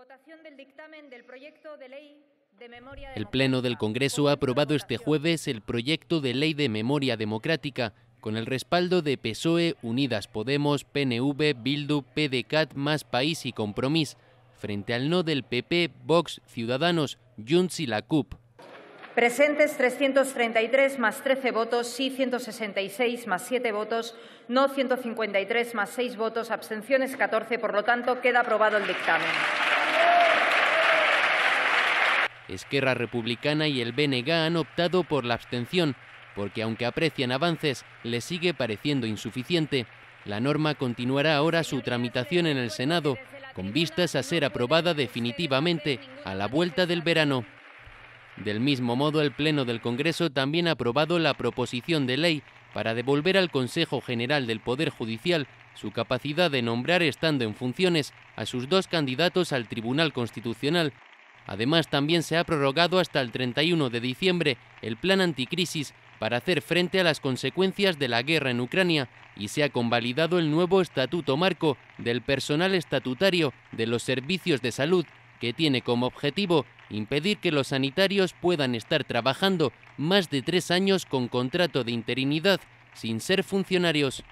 Votación del dictamen del proyecto de ley de memoria el Pleno del Congreso ha aprobado este jueves el proyecto de ley de memoria democrática con el respaldo de PSOE, Unidas Podemos, PNV, Bildu, PDCAT, Más País y Compromís, frente al no del PP, Vox, Ciudadanos, Junts y la CUP. Presentes 333 más 13 votos, sí 166 más 7 votos, no 153 más 6 votos, abstenciones 14. Por lo tanto, queda aprobado el dictamen. Esquerra Republicana y el BNG han optado por la abstención, porque aunque aprecian avances, les sigue pareciendo insuficiente. La norma continuará ahora su tramitación en el Senado, con vistas a ser aprobada definitivamente a la vuelta del verano. Del mismo modo, el Pleno del Congreso también ha aprobado la proposición de ley para devolver al Consejo General del Poder Judicial su capacidad de nombrar estando en funciones a sus dos candidatos al Tribunal Constitucional, Además, también se ha prorrogado hasta el 31 de diciembre el plan anticrisis para hacer frente a las consecuencias de la guerra en Ucrania y se ha convalidado el nuevo estatuto marco del personal estatutario de los servicios de salud que tiene como objetivo impedir que los sanitarios puedan estar trabajando más de tres años con contrato de interinidad sin ser funcionarios.